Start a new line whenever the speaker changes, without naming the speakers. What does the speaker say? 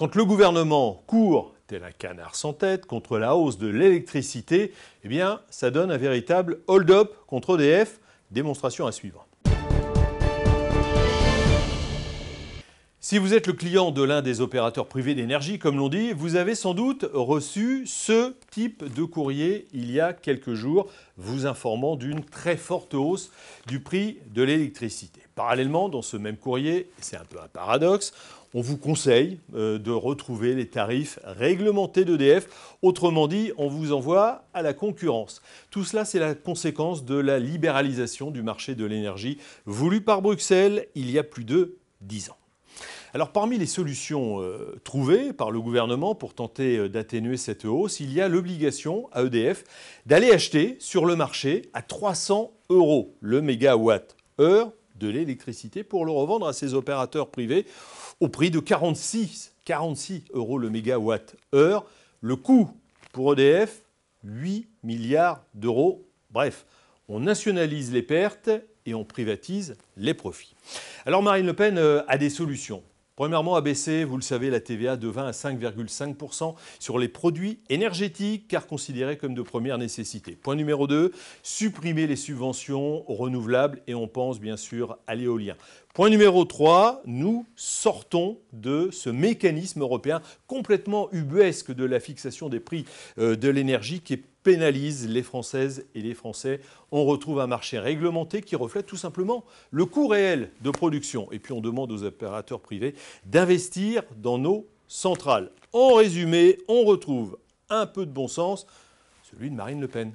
Quand le gouvernement court, tel un canard sans tête, contre la hausse de l'électricité, eh bien, ça donne un véritable hold-up contre EDF, démonstration à suivre. Si vous êtes le client de l'un des opérateurs privés d'énergie, comme l'on dit, vous avez sans doute reçu ce type de courrier il y a quelques jours, vous informant d'une très forte hausse du prix de l'électricité. Parallèlement, dans ce même courrier, c'est un peu un paradoxe, on vous conseille euh, de retrouver les tarifs réglementés d'EDF. Autrement dit, on vous envoie à la concurrence. Tout cela, c'est la conséquence de la libéralisation du marché de l'énergie voulue par Bruxelles il y a plus de 10 ans. Alors parmi les solutions euh, trouvées par le gouvernement pour tenter euh, d'atténuer cette hausse, il y a l'obligation à EDF d'aller acheter sur le marché à 300 euros le mégawatt heure de l'électricité pour le revendre à ses opérateurs privés au prix de 46, 46 euros le mégawatt heure. Le coût pour EDF, 8 milliards d'euros. Bref, on nationalise les pertes et on privatise les profits. Alors Marine Le Pen euh, a des solutions. Premièrement, abaisser, vous le savez, la TVA de 20 à 5,5% sur les produits énergétiques, car considérés comme de première nécessité. Point numéro 2, supprimer les subventions renouvelables, et on pense bien sûr à l'éolien. Point numéro 3, nous sortons de ce mécanisme européen complètement ubuesque de la fixation des prix euh, de l'énergie qui pénalise les Françaises et les Français. On retrouve un marché réglementé qui reflète tout simplement le coût réel de production. Et puis on demande aux opérateurs privés d'investir dans nos centrales. En résumé, on retrouve un peu de bon sens, celui de Marine Le Pen.